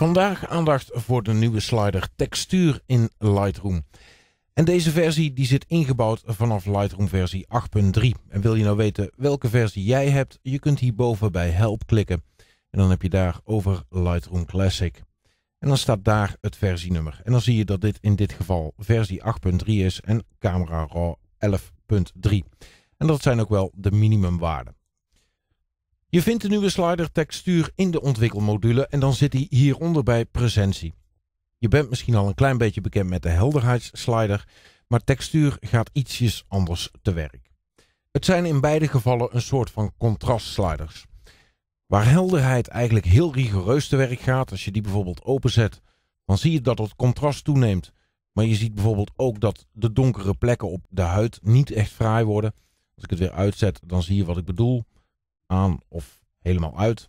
Vandaag aandacht voor de nieuwe slider textuur in Lightroom. En deze versie die zit ingebouwd vanaf Lightroom versie 8.3. En wil je nou weten welke versie jij hebt, je kunt hierboven bij help klikken. En dan heb je daar over Lightroom Classic. En dan staat daar het versienummer. En dan zie je dat dit in dit geval versie 8.3 is en camera RAW 11.3. En dat zijn ook wel de minimumwaarden. Je vindt de nieuwe slider textuur in de ontwikkelmodule en dan zit hij hieronder bij presentie. Je bent misschien al een klein beetje bekend met de helderheidsslider, maar textuur gaat ietsjes anders te werk. Het zijn in beide gevallen een soort van contrastsliders. Waar helderheid eigenlijk heel rigoureus te werk gaat, als je die bijvoorbeeld openzet, dan zie je dat het contrast toeneemt. Maar je ziet bijvoorbeeld ook dat de donkere plekken op de huid niet echt fraai worden. Als ik het weer uitzet, dan zie je wat ik bedoel aan of helemaal uit.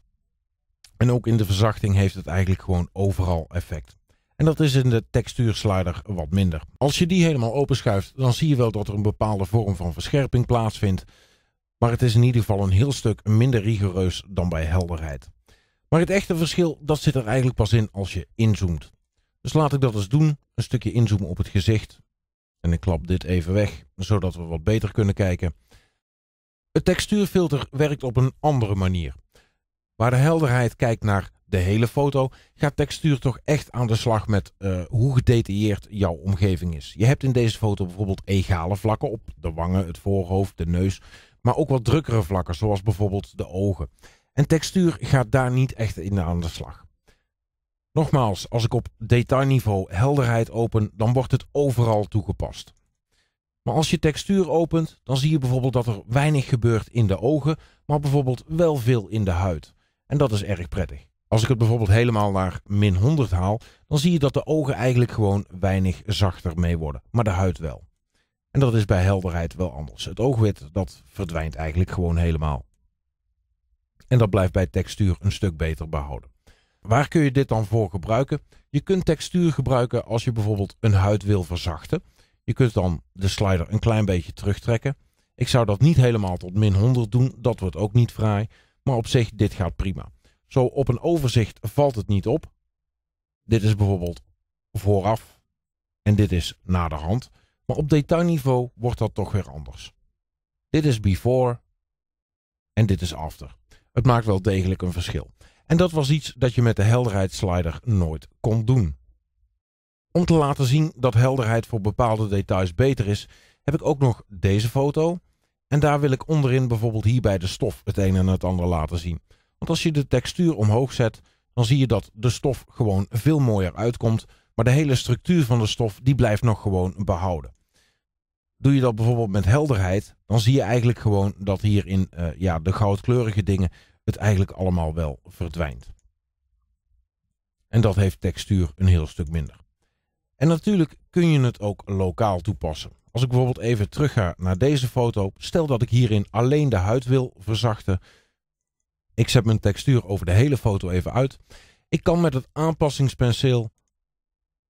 En ook in de verzachting heeft het eigenlijk gewoon overal effect. En dat is in de textuurslider wat minder. Als je die helemaal openschuift, dan zie je wel dat er een bepaalde vorm van verscherping plaatsvindt. Maar het is in ieder geval een heel stuk minder rigoureus dan bij helderheid. Maar het echte verschil, dat zit er eigenlijk pas in als je inzoomt. Dus laat ik dat eens doen. Een stukje inzoomen op het gezicht. En ik klap dit even weg, zodat we wat beter kunnen kijken. Het textuurfilter werkt op een andere manier. Waar de helderheid kijkt naar de hele foto, gaat textuur toch echt aan de slag met eh, hoe gedetailleerd jouw omgeving is. Je hebt in deze foto bijvoorbeeld egale vlakken op de wangen, het voorhoofd, de neus, maar ook wat drukkere vlakken, zoals bijvoorbeeld de ogen. En textuur gaat daar niet echt in aan de slag. Nogmaals, als ik op detailniveau helderheid open, dan wordt het overal toegepast. Maar als je textuur opent, dan zie je bijvoorbeeld dat er weinig gebeurt in de ogen, maar bijvoorbeeld wel veel in de huid. En dat is erg prettig. Als ik het bijvoorbeeld helemaal naar min 100 haal, dan zie je dat de ogen eigenlijk gewoon weinig zachter mee worden, maar de huid wel. En dat is bij helderheid wel anders. Het oogwit, dat verdwijnt eigenlijk gewoon helemaal. En dat blijft bij textuur een stuk beter behouden. Waar kun je dit dan voor gebruiken? Je kunt textuur gebruiken als je bijvoorbeeld een huid wil verzachten. Je kunt dan de slider een klein beetje terugtrekken. Ik zou dat niet helemaal tot min 100 doen. Dat wordt ook niet fraai. Maar op zich, dit gaat prima. Zo op een overzicht valt het niet op. Dit is bijvoorbeeld vooraf. En dit is naderhand. Maar op detailniveau wordt dat toch weer anders. Dit is before. En dit is after. Het maakt wel degelijk een verschil. En dat was iets dat je met de helderheidsslider nooit kon doen. Om te laten zien dat helderheid voor bepaalde details beter is, heb ik ook nog deze foto. En daar wil ik onderin bijvoorbeeld hier bij de stof het een en het ander laten zien. Want als je de textuur omhoog zet, dan zie je dat de stof gewoon veel mooier uitkomt. Maar de hele structuur van de stof die blijft nog gewoon behouden. Doe je dat bijvoorbeeld met helderheid, dan zie je eigenlijk gewoon dat hier in eh, ja, de goudkleurige dingen het eigenlijk allemaal wel verdwijnt. En dat heeft textuur een heel stuk minder. En natuurlijk kun je het ook lokaal toepassen. Als ik bijvoorbeeld even terugga naar deze foto, stel dat ik hierin alleen de huid wil verzachten. Ik zet mijn textuur over de hele foto even uit. Ik kan met het aanpassingspenseel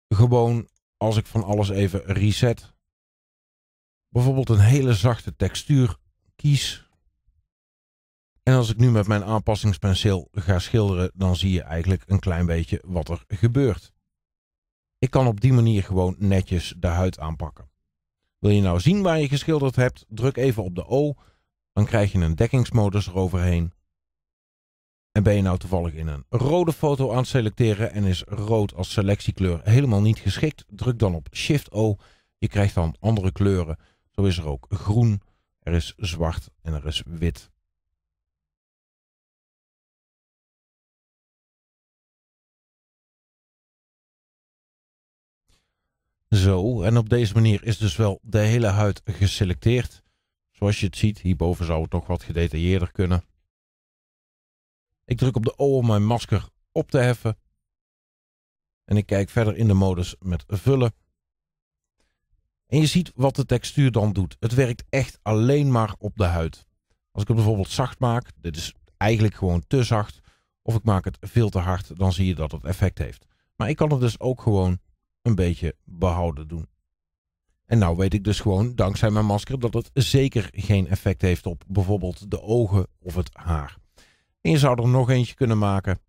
gewoon, als ik van alles even reset, bijvoorbeeld een hele zachte textuur kies. En als ik nu met mijn aanpassingspenseel ga schilderen, dan zie je eigenlijk een klein beetje wat er gebeurt. Ik kan op die manier gewoon netjes de huid aanpakken. Wil je nou zien waar je geschilderd hebt, druk even op de O, dan krijg je een dekkingsmodus eroverheen. En ben je nou toevallig in een rode foto aan het selecteren en is rood als selectiekleur helemaal niet geschikt, druk dan op Shift-O. Je krijgt dan andere kleuren. Zo is er ook groen, er is zwart en er is wit. Zo, en op deze manier is dus wel de hele huid geselecteerd. Zoals je het ziet, hierboven zou het nog wat gedetailleerder kunnen. Ik druk op de O om mijn masker op te heffen. En ik kijk verder in de modus met vullen. En je ziet wat de textuur dan doet. Het werkt echt alleen maar op de huid. Als ik het bijvoorbeeld zacht maak, dit is eigenlijk gewoon te zacht, of ik maak het veel te hard, dan zie je dat het effect heeft. Maar ik kan het dus ook gewoon een beetje behouden doen. En nou weet ik dus gewoon, dankzij mijn masker, dat het zeker geen effect heeft op bijvoorbeeld de ogen of het haar. En je zou er nog eentje kunnen maken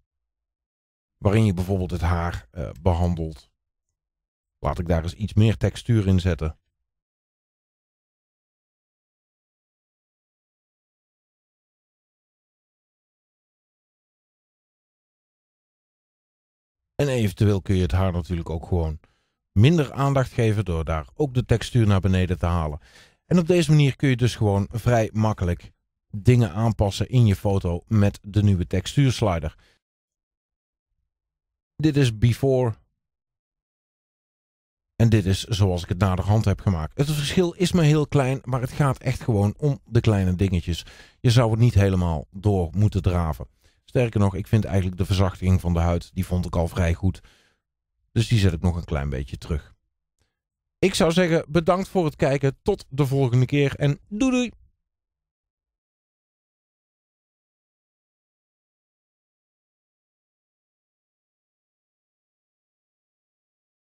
waarin je bijvoorbeeld het haar eh, behandelt. Laat ik daar eens iets meer textuur in zetten. En eventueel kun je het haar natuurlijk ook gewoon minder aandacht geven door daar ook de textuur naar beneden te halen. En op deze manier kun je dus gewoon vrij makkelijk dingen aanpassen in je foto met de nieuwe textuurslider. Dit is before. En dit is zoals ik het naderhand heb gemaakt. Het verschil is maar heel klein, maar het gaat echt gewoon om de kleine dingetjes. Je zou het niet helemaal door moeten draven. Sterker nog, ik vind eigenlijk de verzachting van de huid, die vond ik al vrij goed. Dus die zet ik nog een klein beetje terug. Ik zou zeggen, bedankt voor het kijken. Tot de volgende keer en doei doei!